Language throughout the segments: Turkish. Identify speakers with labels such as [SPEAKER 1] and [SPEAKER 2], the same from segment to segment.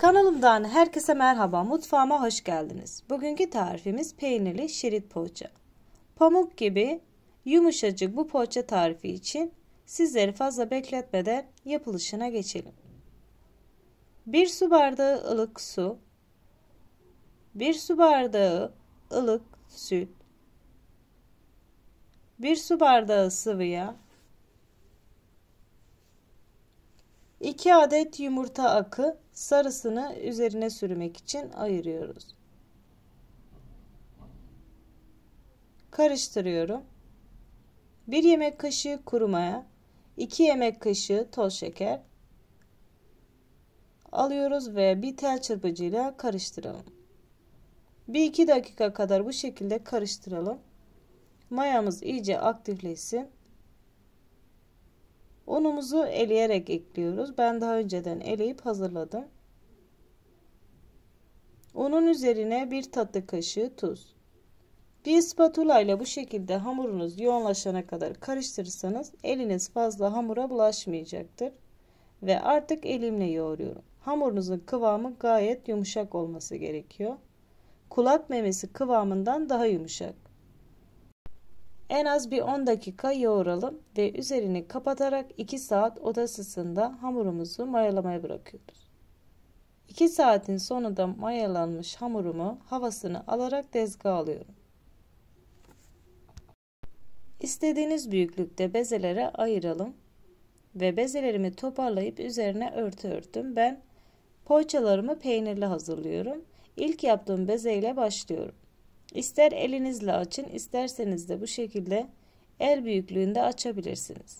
[SPEAKER 1] Kanalımdan herkese merhaba, mutfağıma hoş geldiniz. Bugünkü tarifimiz peynirli şerit poğaça. Pamuk gibi yumuşacık bu poğaça tarifi için sizleri fazla bekletmeden yapılışına geçelim. 1 su bardağı ılık su, 1 su bardağı ılık süt, 1 su bardağı sıvı yağ, 2 adet yumurta akı sarısını üzerine sürmek için ayırıyoruz. Karıştırıyorum. 1 yemek kaşığı kuru maya, 2 yemek kaşığı toz şeker alıyoruz ve bir tel çırpıcıyla karıştıralım. 1-2 dakika kadar bu şekilde karıştıralım. Mayamız iyice aktifleşsin. Unumuzu eleyerek ekliyoruz. Ben daha önceden eleyip hazırladım. Unun üzerine bir tatlı kaşığı tuz. Bir spatula ile bu şekilde hamurunuz yoğunlaşana kadar karıştırırsanız eliniz fazla hamura bulaşmayacaktır. Ve artık elimle yoğuruyorum. Hamurunuzun kıvamı gayet yumuşak olması gerekiyor. Kulak memesi kıvamından daha yumuşak. En az bir 10 dakika yoğuralım ve üzerini kapatarak 2 saat oda sısında hamurumuzu mayalamaya bırakıyoruz. 2 saatin sonunda mayalanmış hamurumu havasını alarak tezgaha alıyorum. İstediğiniz büyüklükte bezelere ayıralım ve bezelerimi toparlayıp üzerine örtü örtüm. Ben poğaçalarımı peynirli hazırlıyorum. İlk yaptığım bezeyle başlıyorum. İster elinizle açın, isterseniz de bu şekilde el büyüklüğünde açabilirsiniz.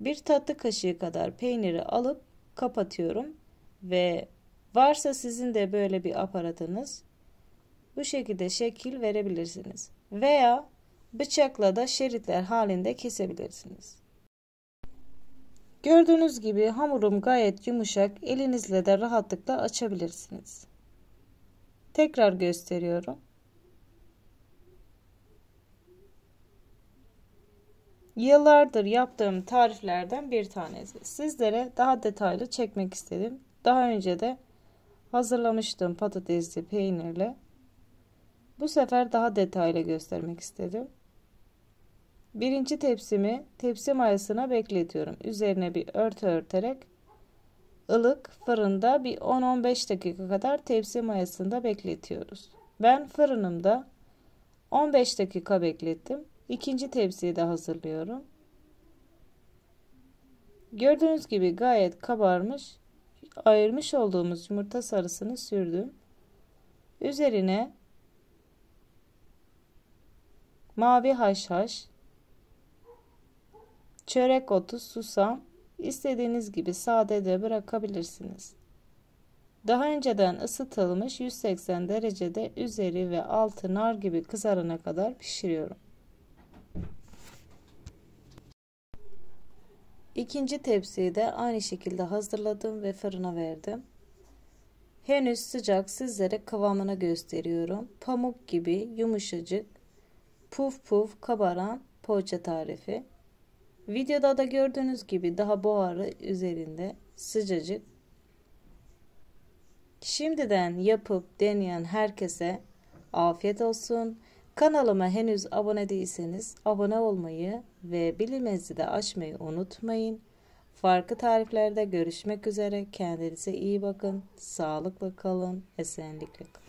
[SPEAKER 1] Bir tatlı kaşığı kadar peyniri alıp kapatıyorum ve varsa sizin de böyle bir aparatınız bu şekilde şekil verebilirsiniz. Veya bıçakla da şeritler halinde kesebilirsiniz. Gördüğünüz gibi hamurum gayet yumuşak elinizle de rahatlıkla açabilirsiniz. Tekrar gösteriyorum. Yıllardır yaptığım tariflerden bir tanesi. Sizlere daha detaylı çekmek istedim. Daha önce de hazırlamıştım patatesli peynirle. Bu sefer daha detaylı göstermek istedim. Birinci tepsimi tepsi mayasına bekletiyorum. Üzerine bir örtü örterek ılık fırında bir 10-15 dakika kadar tepsi mayasında bekletiyoruz. Ben fırınımda 15 dakika beklettim. İkinci tepsiyi de hazırlıyorum. Gördüğünüz gibi gayet kabarmış. Ayırmış olduğumuz yumurta sarısını sürdüm. Üzerine mavi haşhaş, çörek otu, susam İstediğiniz gibi sade de bırakabilirsiniz. Daha önceden ısıtılmış 180 derecede üzeri ve altı nar gibi kızarana kadar pişiriyorum. İkinci tepsiyi de aynı şekilde hazırladım ve fırına verdim. Henüz sıcak sizlere kıvamını gösteriyorum. Pamuk gibi yumuşacık puf puf kabaran poğaça tarifi. Videoda da gördüğünüz gibi daha buharı üzerinde sıcacık. Şimdiden yapıp deneyen herkese afiyet olsun. Kanalıma henüz abone değilseniz abone olmayı ve biliminizi de açmayı unutmayın. Farklı tariflerde görüşmek üzere. Kendinize iyi bakın. Sağlıkla kalın. Esenlikle kalın.